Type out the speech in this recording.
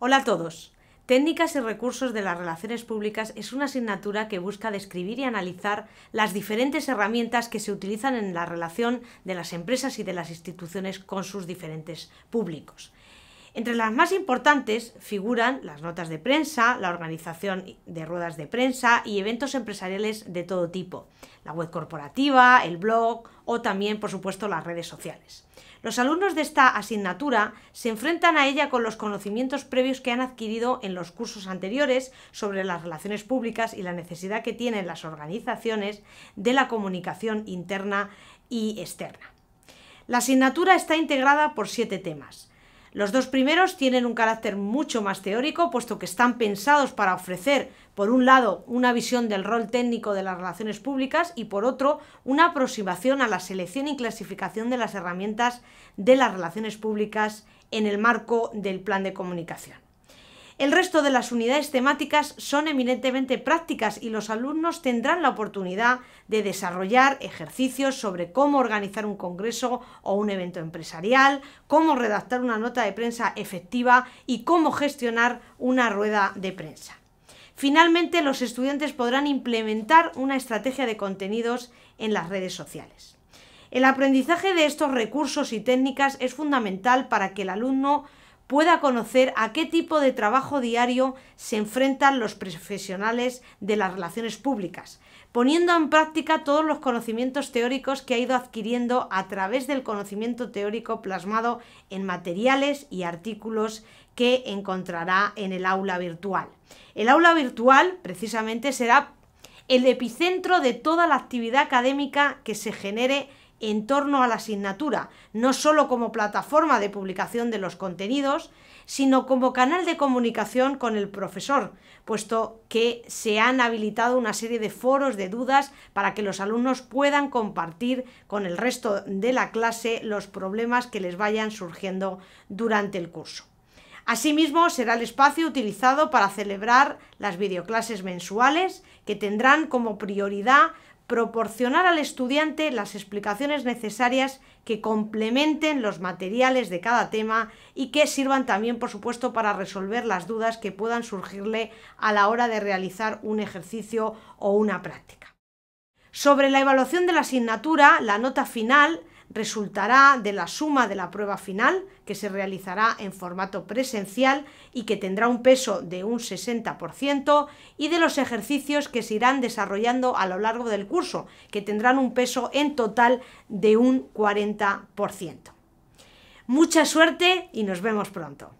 Hola a todos. Técnicas y recursos de las relaciones públicas es una asignatura que busca describir y analizar las diferentes herramientas que se utilizan en la relación de las empresas y de las instituciones con sus diferentes públicos. Entre las más importantes figuran las notas de prensa, la organización de ruedas de prensa y eventos empresariales de todo tipo, la web corporativa, el blog o también, por supuesto, las redes sociales. Los alumnos de esta asignatura se enfrentan a ella con los conocimientos previos que han adquirido en los cursos anteriores sobre las relaciones públicas y la necesidad que tienen las organizaciones de la comunicación interna y externa. La asignatura está integrada por siete temas los dos primeros tienen un carácter mucho más teórico, puesto que están pensados para ofrecer, por un lado, una visión del rol técnico de las relaciones públicas y, por otro, una aproximación a la selección y clasificación de las herramientas de las relaciones públicas en el marco del plan de comunicación. El resto de las unidades temáticas son eminentemente prácticas y los alumnos tendrán la oportunidad de desarrollar ejercicios sobre cómo organizar un congreso o un evento empresarial, cómo redactar una nota de prensa efectiva y cómo gestionar una rueda de prensa. Finalmente, los estudiantes podrán implementar una estrategia de contenidos en las redes sociales. El aprendizaje de estos recursos y técnicas es fundamental para que el alumno pueda conocer a qué tipo de trabajo diario se enfrentan los profesionales de las relaciones públicas, poniendo en práctica todos los conocimientos teóricos que ha ido adquiriendo a través del conocimiento teórico plasmado en materiales y artículos que encontrará en el aula virtual. El aula virtual precisamente será el epicentro de toda la actividad académica que se genere en torno a la asignatura, no solo como plataforma de publicación de los contenidos, sino como canal de comunicación con el profesor, puesto que se han habilitado una serie de foros de dudas para que los alumnos puedan compartir con el resto de la clase los problemas que les vayan surgiendo durante el curso. Asimismo, será el espacio utilizado para celebrar las videoclases mensuales que tendrán como prioridad proporcionar al estudiante las explicaciones necesarias que complementen los materiales de cada tema y que sirvan también, por supuesto, para resolver las dudas que puedan surgirle a la hora de realizar un ejercicio o una práctica. Sobre la evaluación de la asignatura, la nota final resultará de la suma de la prueba final, que se realizará en formato presencial y que tendrá un peso de un 60%, y de los ejercicios que se irán desarrollando a lo largo del curso, que tendrán un peso en total de un 40%. Mucha suerte y nos vemos pronto.